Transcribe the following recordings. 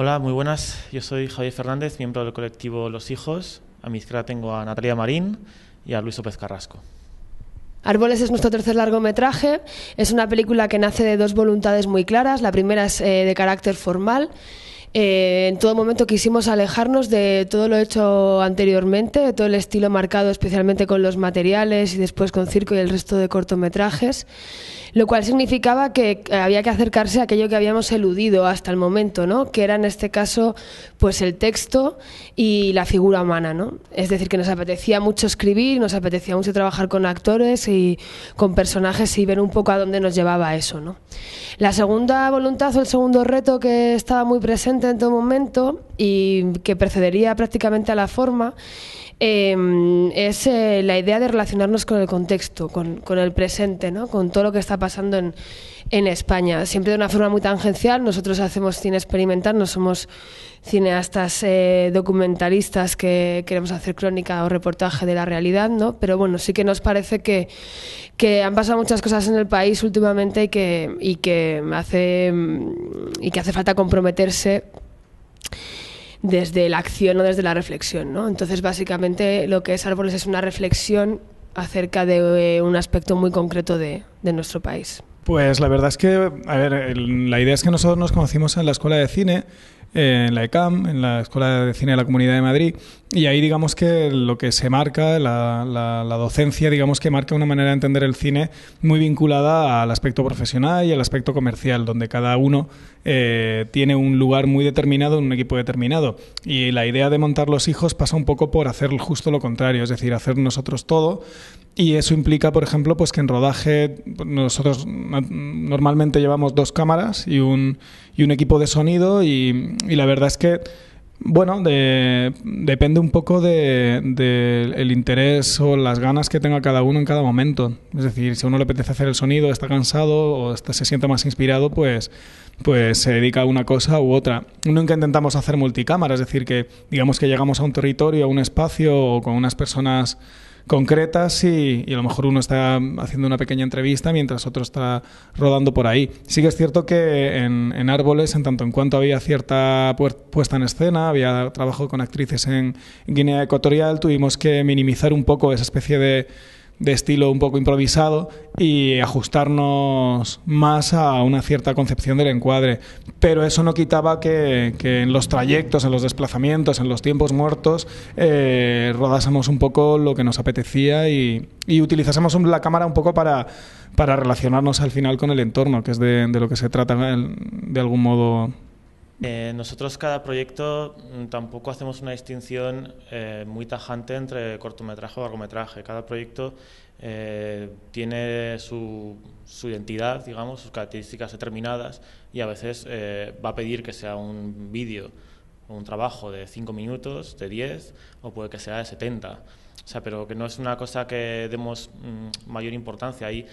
Hola, muy buenas. Yo soy Javier Fernández, miembro del colectivo Los Hijos. A mi izquierda tengo a Natalia Marín y a Luis López Carrasco. Árboles es nuestro tercer largometraje. Es una película que nace de dos voluntades muy claras. La primera es eh, de carácter formal eh, en todo momento quisimos alejarnos de todo lo hecho anteriormente, de todo el estilo marcado especialmente con los materiales y después con circo y el resto de cortometrajes, lo cual significaba que había que acercarse a aquello que habíamos eludido hasta el momento, ¿no? que era en este caso pues el texto y la figura humana. ¿no? Es decir, que nos apetecía mucho escribir, nos apetecía mucho trabajar con actores y con personajes y ver un poco a dónde nos llevaba eso. ¿no? La segunda voluntad o el segundo reto que estaba muy presente en todo momento y que precedería prácticamente a la forma, em, es eh, la idea de relacionarnos con el contexto, con, con el presente, ¿no? con todo lo que está pasando en, en España. Siempre de una forma muy tangencial. Nosotros hacemos cine experimental, no somos cineastas eh, documentalistas que queremos hacer crónica o reportaje de la realidad, ¿no? Pero bueno, sí que nos parece que, han pasado muchas cosas en el país últimamente y que, hace mm, y que hace falta comprometerse desde la acción o desde la reflexión, ¿no? Entonces, básicamente, lo que es Árboles es una reflexión acerca de eh, un aspecto muy concreto de nuestro país. Pues la verdad es que, a ver, la idea es que nosotros nos conocimos en la escuela de cine, eh, en la ECAM, en la Escuela de Cine de la Comunidad de Madrid, y ahí digamos que lo que se marca, la, docencia, digamos que marca una manera de entender el cine muy vinculada al aspecto profesional y al aspecto comercial, donde cada uno eh, tiene un lugar muy determinado en un equipo determinado. Y la idea de montar los hijos pasa un poco por hacer justo lo contrario, es decir, hacer nosotros todo y eso implica, por ejemplo, pues que en rodaje nosotros normalmente llevamos dos cámaras y un, y un equipo de sonido y, la verdad es que bueno, depende un poco del de, el interés o las ganas que tenga cada uno en cada momento. Es decir, si a uno le apetece hacer el sonido, está cansado o se siente más inspirado, pues, pues se dedica a una cosa u otra. Nunca intentamos hacer multicámara, es decir, que digamos que llegamos a un territorio, a un espacio o con unas personas concretas y, y, a lo mejor uno está haciendo una pequeña entrevista mientras otro está rodando por ahí. Sí que es cierto que en, en Árboles, en tanto en cuanto había cierta puesta en escena, había trabajo con actrices en Guinea Ecuatorial, tuvimos que minimizar un poco esa especie de de estilo un poco improvisado y ajustarnos más a una cierta concepción del encuadre. Pero eso no quitaba que, en los trayectos, en los desplazamientos, en los tiempos muertos, eh, rodásemos un poco lo que nos apetecía y, utilizásemos la cámara un poco para, para relacionarnos al final con el entorno, que es de lo que se trata de algún modo eh, nosotros cada proyecto mm, tampoco hacemos una distinción eh, muy tajante entre cortometraje o largometraje. Cada proyecto eh, tiene su, identidad, digamos, sus características determinadas y a veces va a pedir que sea un vídeo, o un trabajo de 5 minutos, de 10 o puede que sea de 70. O sea, pero que no es una cosa que demos mm, mayor importancia. Ahí,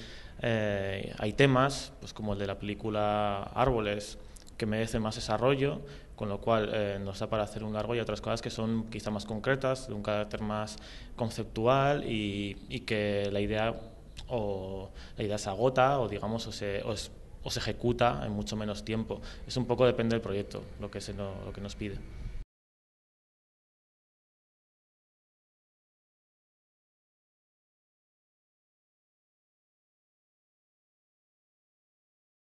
hay temas, pues como el de la película Árboles, que merece más desarrollo, con lo cual eh, nos da para hacer un largo y otras cosas que son quizá más concretas, de un carácter más conceptual y, que la idea o la idea se agota o digamos o se, ejecuta en mucho menos tiempo. Es un poco depende del proyecto lo que, lo que nos pide.